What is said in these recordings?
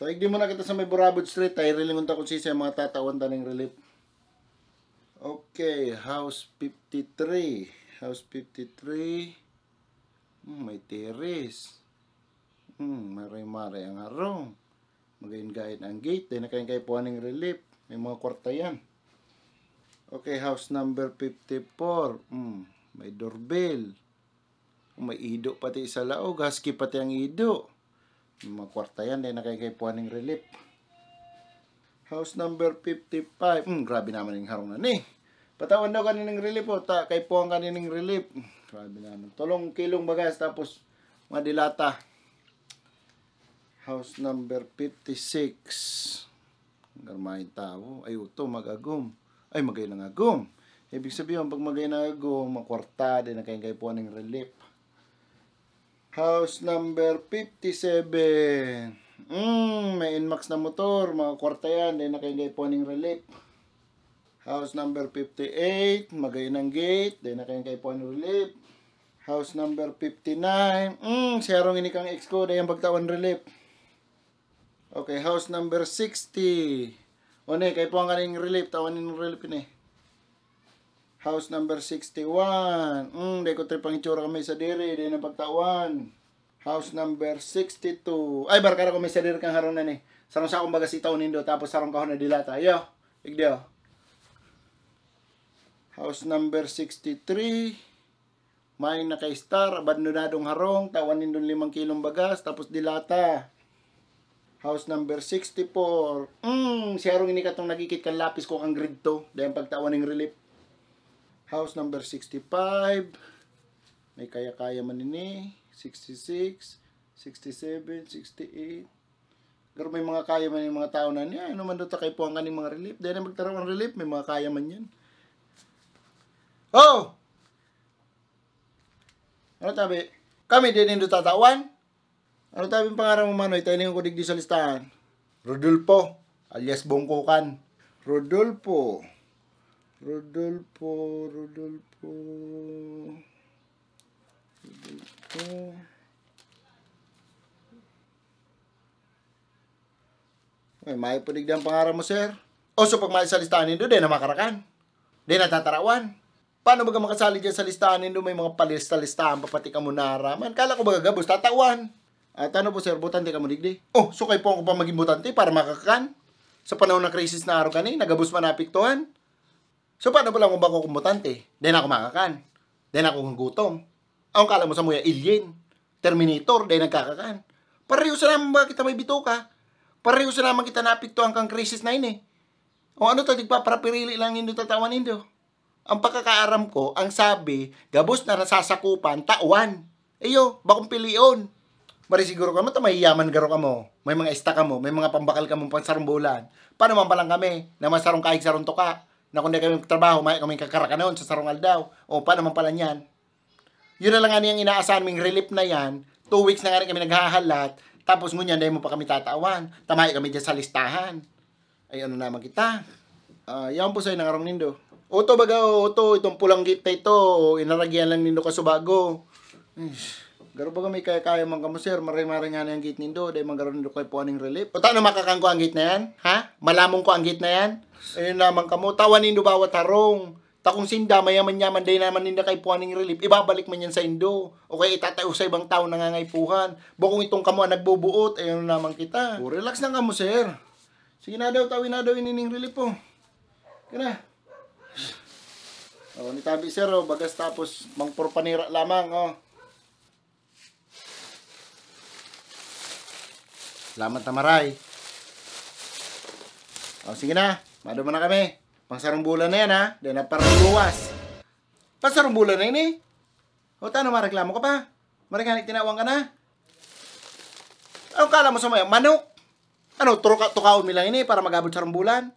So, igdi mo kita sa may Burabod Street. Ay, rilingon ta kung siya mga tatawan ta ng relief. Okay, house 53. House 53. Hmm, may terrace. Hmm, maray-maray ang harong. Magayon-gayon ang gate. Dahil nakayon kayo po ng relief. May mga kwarta yan. Okay, house number 54. Hmm, may doorbell. May ido pati sa laog. Husky pati ang ido mga kwarta yan dahil nakaigay ng relief house number 55 mm, grabe naman yung harong na eh. patawan daw kanining relief po oh. ta, kay po ang kanining relief grabe naman tulong kilong bagas tapos madilata house number 56 garmahin tao ay uto magagom ay magay ng agom ibig sabihin pag magay ng agom makwarta din nakaigay ng relief House number 57. Mm, may inmax na motor, mga kwarta yan, ay nakaingay po ng relief. House number 58, magayon ng gate, ay nakaingay po ng relief. House number 59, mm, siyarong ini kang ex ko, dahil pagtawan relief. Okay, house number 60. One, kay po ang kaning relief, tawanin ng relief ini. Eh. House number 61. Mm, di ko trip ang itsura kami sa diri. Di na House number 62. Ay, barkara ko may sa diri kang haronan ni. Sarong sa akong bagas itaw nindo. Tapos sarong kahon na dilata. Yo, igdeo. Oh. House number 63. May nakaistar. star Abandonadong harong. Tawan nindo limang kilong bagas. Tapos dilata. House number 64. Mm, si harong ini katong nagikit kang lapis ko kang grid to. Dahil pagtawan ng relief House number 65. May kaya-kaya man ini. 66, 67, 68. Pero may mga kaya man yung mga tao na niya. Ano man doon takay po ang kaning mga relief. Dahil magtaraw ang relief, may mga kaya man yan. Oh! Ano tabi? Kami din nindo tatawan. Ano tabi pangarang mo manoy? Tayo ko digdi sa listahan. Rodolfo, alias Bongkokan. Rodolfo. Rodolfo, Rodolfo, Rodolfo. May maipunig na ang pangarap mo, sir. O, so pag sa listahan nindo, di na makarakan. Di na tatarawan. Paano baga makasali dyan sa listahan nindo? May mga palista-listahan, papati ka mo naraman. Kala ko baga gabos, tatawan. At ano po, sir, butante ka mo digdi? Oh, so kayo po ako pa maging butante para makakakan. Sa panahon ng krisis na araw kanina, gabos manapiktuhan. So, paano pala kung bako kong mutante? Then ako makakan. Then ako ng gutom. Ang kala mo sa muya, alien. Terminator, then nagkakakan. Pareho sa naman ba kita may bituka? Pareho sa naman kita napikto ang kang crisis na ini. Eh. O ano to, pa para pirili lang hindi tatawan nindo. Ang pagkakaaram ko, ang sabi, gabos na nasasakupan, tawan. Eyo, bakong piliyon. Mari siguro ka mo, mahiyaman garo ka mo. May mga estaka ka mo, may mga pambakal ka mo pansarong bulan. Paano man palang kami, na masarong kahig sarong to ka na kung di kami trabaho, may kami noon sa sarungal daw. O, pa naman pala niyan. Yun na lang nga niyang inaasahan ming relief na yan. Two weeks na nga kami naghahalat. Tapos ngunyan, dahil mo pa kami tatawan. Tamay kami dyan sa listahan. Ay, ano naman kita? Uh, yan po sa'yo nangarong nindo. Oto baga, oto, itong pulang gitna ito. Inaragyan lang nindo kasubago. Ish. Pero baga may kaya-kaya man kamo sir, maray-maray nga na yung gate nindo, dahil manggaroon nito kay puaning relief. O taano makakang ko ang gate na yan? Ha? Malamong ko ang gate na yan? Ayun naman kamo, tawan nindo bawat harong. Takong sinda, mayaman-yaman day naman ninda kay puaning relief, ibabalik man yan sa indo. O kaya itatayo sa ibang tao nangangaypuhan. Bukong itong kamo ang nagbubuot, ayun naman kita. O relax na kamo sir. Sige na daw, tawin na daw inining relief po. Oh. Kaya O, nitabi sir, o, oh, bagas tapos, mangpurpanira lamang, o. Oh. Salamat na maray. O, sige na. Mado na kami. Pangsarong bulan na yan, ha? Di na parang luwas. Pangsarong bulan na yun, eh. O, tano, mareklamo ka pa. Maringanik, tinawang ka na. Anong kala mo sa maya? Manok? Ano, tuka, tukaon mi lang ini eh, para magabot sarong bulan?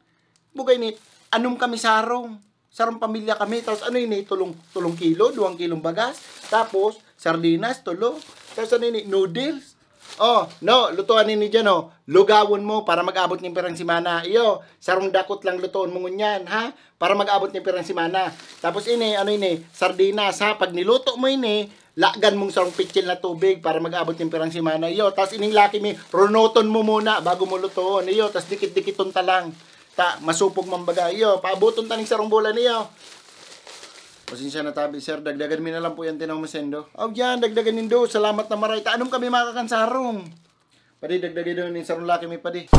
Bugay ni, anong kami sarong? sarong pamilya kami. Tapos ano yun, eh, tulong, tulong kilo, duwang kilong bagas. Tapos, sardinas, tulo. Tapos ano yun, eh, noodles. Oh, no, lutuan ni dyan, oh. Lugawon mo para mag-abot ni pirang simana. Iyo, sarong dakot lang lutuon mo ngunyan, ha? Para mag-abot ni pirang simana. Tapos ini, ano ini, sardinas, ha? Pag niluto mo ini, lagan mong sarong pitchin na tubig para mag-abot yung pirang simana. Iyo, tapos ining laki mi, runoton mo muna bago mo lutoon. Iyo, tapos dikit-dikiton ta lang. Ta, masupog mambaga. Iyo, paabuton ta ning sarong bola niyo. Pasensya na tabi, sir. Dagdagan mo na lang po yan tinaw mo sendo. Oh, yan. Dagdagan nindo. Salamat na maray. Taanong kami makakansarong. Padi, dagdagan doon yung sarong laki mi padi.